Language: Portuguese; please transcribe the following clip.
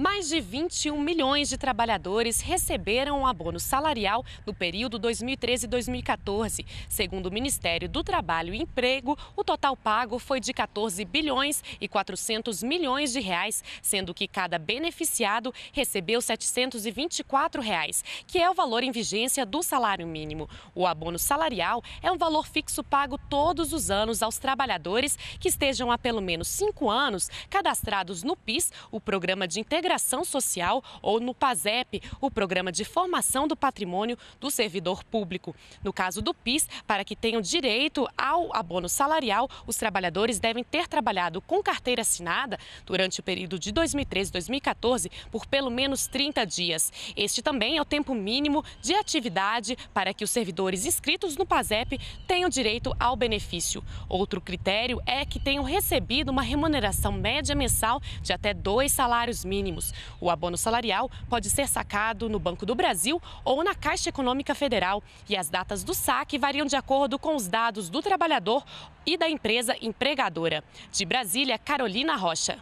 Mais de 21 milhões de trabalhadores receberam um abono salarial no período 2013-2014. Segundo o Ministério do Trabalho e Emprego, o total pago foi de 14 bilhões e 400 milhões de reais, sendo que cada beneficiado recebeu 724 reais, que é o valor em vigência do salário mínimo. O abono salarial é um valor fixo pago todos os anos aos trabalhadores que estejam há pelo menos cinco anos cadastrados no PIS, o Programa de Integração Integração Social, ou no PASEP, o Programa de Formação do Patrimônio do Servidor Público. No caso do PIS, para que tenham direito ao abono salarial, os trabalhadores devem ter trabalhado com carteira assinada durante o período de 2013 e 2014 por pelo menos 30 dias. Este também é o tempo mínimo de atividade para que os servidores inscritos no PASEP tenham direito ao benefício. Outro critério é que tenham recebido uma remuneração média mensal de até dois salários mínimos mínimos. O abono salarial pode ser sacado no Banco do Brasil ou na Caixa Econômica Federal. E as datas do saque variam de acordo com os dados do trabalhador e da empresa empregadora. De Brasília, Carolina Rocha.